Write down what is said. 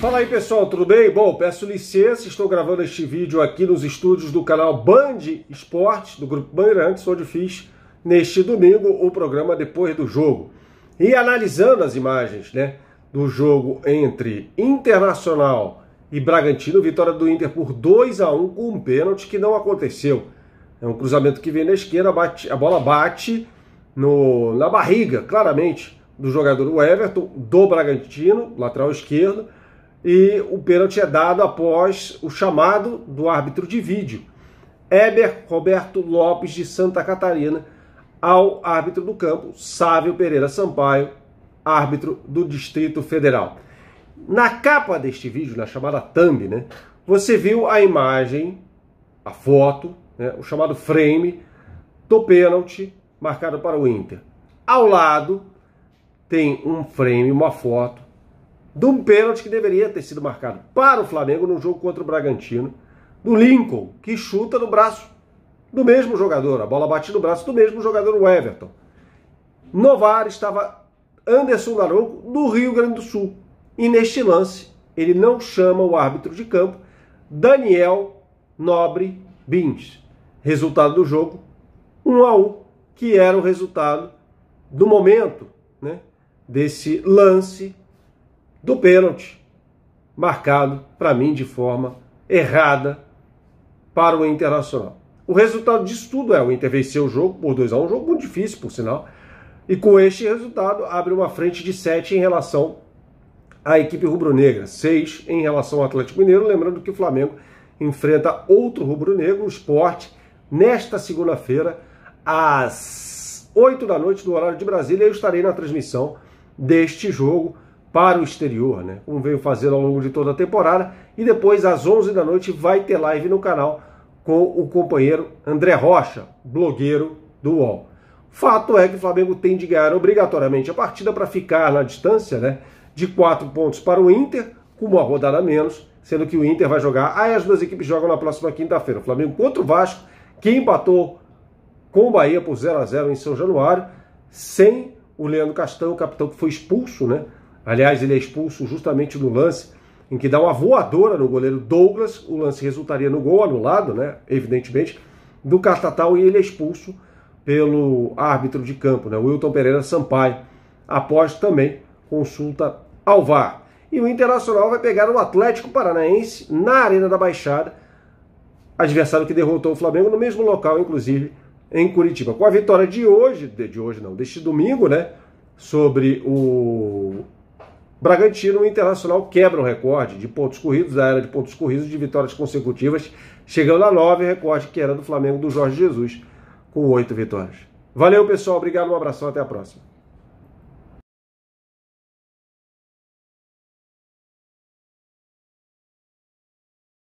Fala aí pessoal, tudo bem? Bom, peço licença, estou gravando este vídeo aqui nos estúdios do canal Band Esportes, do Grupo Bandeirantes, onde fiz neste domingo o programa Depois do Jogo. E analisando as imagens né, do jogo entre Internacional e Bragantino, vitória do Inter por 2 a 1 com um pênalti que não aconteceu. É um cruzamento que vem na esquerda, bate, a bola bate no, na barriga, claramente, do jogador Everton, do Bragantino, lateral esquerdo e o pênalti é dado após o chamado do árbitro de vídeo, Heber Roberto Lopes de Santa Catarina, ao árbitro do campo, Sávio Pereira Sampaio, árbitro do Distrito Federal. Na capa deste vídeo, na chamada thumb, né, você viu a imagem, a foto, né, o chamado frame do pênalti marcado para o Inter. Ao lado tem um frame, uma foto de um pênalti que deveria ter sido marcado para o Flamengo no jogo contra o Bragantino, do Lincoln, que chuta no braço do mesmo jogador, a bola bate no braço do mesmo jogador, o Everton. Novar estava Anderson Daronco, do Rio Grande do Sul. E neste lance, ele não chama o árbitro de campo, Daniel Nobre Bins. Resultado do jogo, 1 a 1 que era o resultado do momento, né, desse lance do pênalti marcado para mim de forma errada para o Internacional. O resultado disso tudo é o Inter venceu o jogo por 2 a 1, um jogo muito difícil, por sinal. E com este resultado abre uma frente de 7 em relação à equipe rubro-negra, 6 em relação ao Atlético Mineiro, lembrando que o Flamengo enfrenta outro rubro-negro, o Sport, nesta segunda-feira às 8 da noite do horário de Brasília, eu estarei na transmissão deste jogo para o exterior, né? Como veio fazendo ao longo de toda a temporada. E depois, às 11 da noite, vai ter live no canal com o companheiro André Rocha, blogueiro do UOL. Fato é que o Flamengo tem de ganhar obrigatoriamente a partida para ficar na distância, né? De quatro pontos para o Inter, com uma rodada a menos, sendo que o Inter vai jogar. Aí as duas equipes jogam na próxima quinta-feira. O Flamengo contra o Vasco, que empatou com o Bahia por 0 a 0 em São Januário, sem o Leandro Castão, o capitão que foi expulso, né? Aliás, ele é expulso justamente no lance em que dá uma voadora no goleiro Douglas. O lance resultaria no gol anulado, né? Evidentemente, do Cartatal e ele é expulso pelo árbitro de campo, né? Wilton Pereira Sampaio, após também consulta ao VAR. E o Internacional vai pegar o Atlético Paranaense na Arena da Baixada, adversário que derrotou o Flamengo no mesmo local, inclusive, em Curitiba. Com a vitória de hoje, de hoje não, deste domingo, né? Sobre o Bragantino e Internacional quebram o recorde de pontos corridos, da era de pontos corridos, de vitórias consecutivas, chegando a nove, recorde que era do Flamengo do Jorge Jesus, com oito vitórias. Valeu, pessoal. Obrigado, um abração, até a próxima.